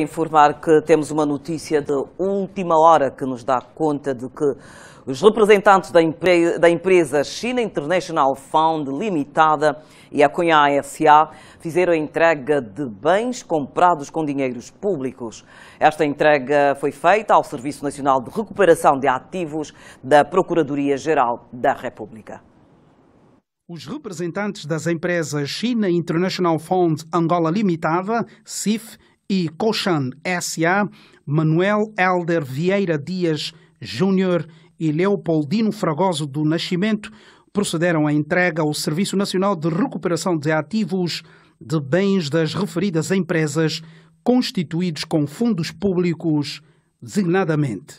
Informar que temos uma notícia de última hora que nos dá conta de que os representantes da, empre... da empresa China International Fund Limitada e a Cunha SA fizeram a entrega de bens comprados com dinheiros públicos. Esta entrega foi feita ao Serviço Nacional de Recuperação de Ativos da Procuradoria-Geral da República. Os representantes das empresas China International Fund Angola Limitada, CIF, e Cochan S.A., Manuel Helder Vieira Dias Júnior e Leopoldino Fragoso do Nascimento procederam à entrega ao Serviço Nacional de Recuperação de Ativos de bens das referidas empresas constituídos com fundos públicos, designadamente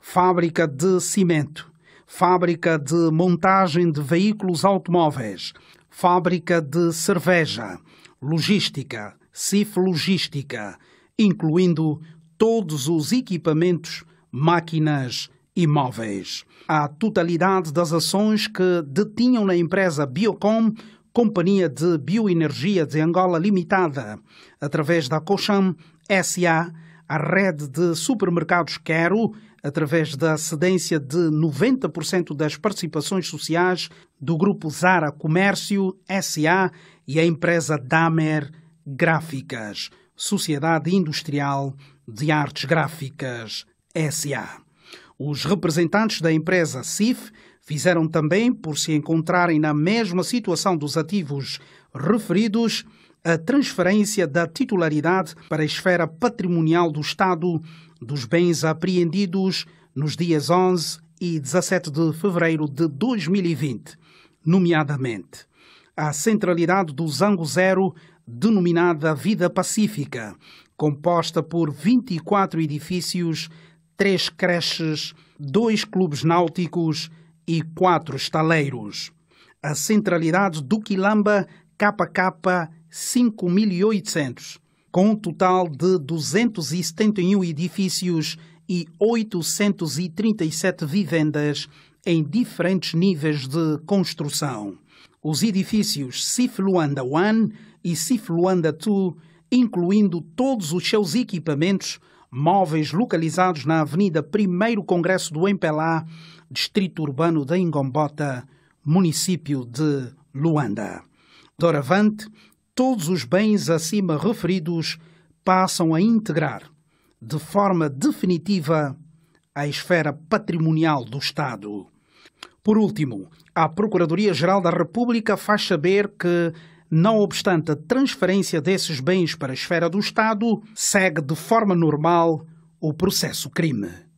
fábrica de cimento, fábrica de montagem de veículos automóveis, fábrica de cerveja, logística, ciflogística, incluindo todos os equipamentos, máquinas e móveis. A totalidade das ações que detinham na empresa Biocom, Companhia de Bioenergia de Angola Limitada, através da Cocham SA, a rede de supermercados Quero, através da cedência de 90% das participações sociais do grupo Zara Comércio SA e a empresa Damer Gráficas, Sociedade Industrial de Artes Gráficas, SA. Os representantes da empresa CIF fizeram também, por se encontrarem na mesma situação dos ativos referidos, a transferência da titularidade para a esfera patrimonial do Estado dos bens apreendidos nos dias 11 e 17 de fevereiro de 2020, nomeadamente a centralidade do Zango Zero, denominada Vida Pacífica, composta por 24 edifícios, três creches, dois clubes náuticos e quatro estaleiros. A centralidade do Quilamba KK 5800, com um total de 271 edifícios e 837 vivendas em diferentes níveis de construção os edifícios CIF Luanda One e CIF Luanda Two, incluindo todos os seus equipamentos móveis localizados na Avenida Primeiro Congresso do Empelá, Distrito Urbano da Ingombota, município de Luanda. Doravante, todos os bens acima referidos passam a integrar, de forma definitiva, a esfera patrimonial do Estado. Por último, a Procuradoria-Geral da República faz saber que não obstante a transferência desses bens para a esfera do Estado, segue de forma normal o processo crime.